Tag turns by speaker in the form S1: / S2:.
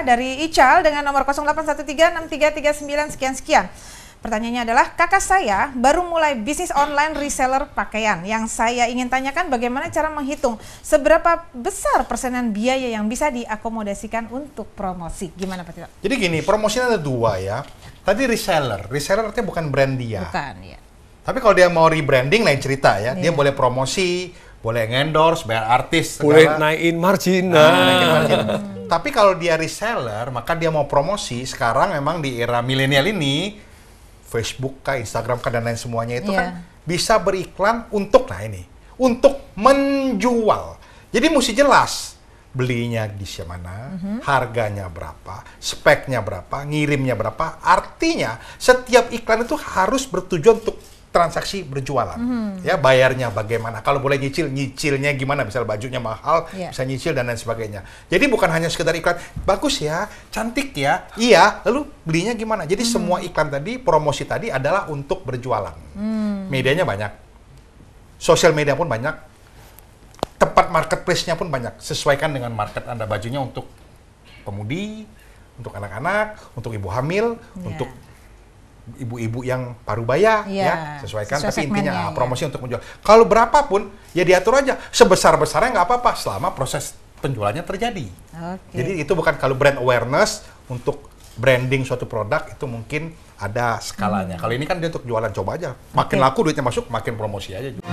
S1: dari Ical dengan nomor 081363399 sekian-sekian. Pertanyaannya adalah, kakak saya baru mulai bisnis online reseller pakaian. Yang saya ingin tanyakan bagaimana cara menghitung seberapa besar persenan biaya yang bisa diakomodasikan untuk promosi. Gimana Pak Tito? Jadi gini, promosinya ada dua ya. Tadi reseller, reseller artinya bukan brand dia. Bukan, ya. Tapi kalau dia mau rebranding lain cerita ya, yeah. dia iya. boleh promosi, boleh endorse, bayar artis, boleh naikin margin. Nah, naikin margin. Tapi kalau dia reseller, maka dia mau promosi. Sekarang memang di era milenial ini, Facebook kah, Instagram kah dan lain semuanya itu yeah. kan iya. bisa beriklan untuk nah ini, untuk menjual. Jadi mesti jelas belinya di mana, mm-hmm. harganya berapa, speknya berapa, ngirimnya berapa. Artinya setiap iklan itu harus bertujuan untuk transaksi berjualan. Hmm. Ya, bayarnya bagaimana? Kalau boleh nyicil, nyicilnya gimana? Misal bajunya mahal, yeah. bisa nyicil dan lain sebagainya. Jadi bukan hanya sekedar iklan, bagus ya, cantik ya, iya, lalu belinya gimana? Jadi hmm. semua iklan tadi, promosi tadi adalah untuk berjualan. Hmm. Medianya banyak. Sosial media pun banyak. Tempat marketplace-nya pun banyak. Sesuaikan dengan market Anda bajunya untuk pemudi, untuk anak-anak, untuk ibu hamil, yeah. untuk ibu-ibu yang parubaya ya, ya sesuaikan sesuai tapi intinya ya, promosi untuk menjual. Kalau berapapun ya diatur aja sebesar-besarnya nggak apa-apa selama proses penjualannya terjadi. Okay. Jadi itu bukan kalau brand awareness untuk branding suatu produk itu mungkin ada skalanya. Hmm. Kalau ini kan dia untuk jualan coba aja. Makin okay. laku duitnya masuk, makin promosi aja. juga.